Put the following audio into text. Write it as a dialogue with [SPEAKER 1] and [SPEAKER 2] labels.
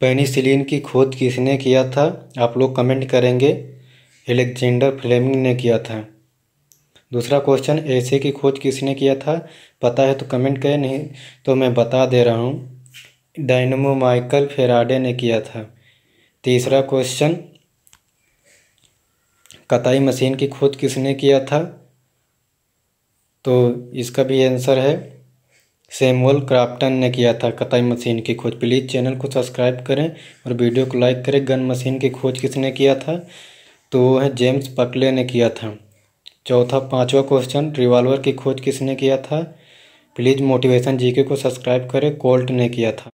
[SPEAKER 1] penicillin की खोज किसने किया था आप लोग कमेंट करेंगे एलेक्जेंडर फ्लेमिंग ने किया था दूसरा क्वेश्चन ऐसे की खोज किसने किया था पता है तो कमेंट करें नहीं तो मैं बता दे रहा हूँ डायनमो माइकल फेराडे ने किया था तीसरा क्वेश्चन कताई मशीन की खोज किसने किया था तो इसका भी आंसर है सैमुअल क्राफ्टन ने किया था कताई मशीन की खोज प्लीज़ चैनल को सब्सक्राइब करें और वीडियो को लाइक करें गन मशीन की खोज किसने किया था तो वो है जेम्स पकले ने किया था चौथा पांचवा क्वेश्चन रिवॉल्वर की खोज किसने किया था प्लीज़ मोटिवेशन जीके को सब्सक्राइब करें कोल्ट ने किया था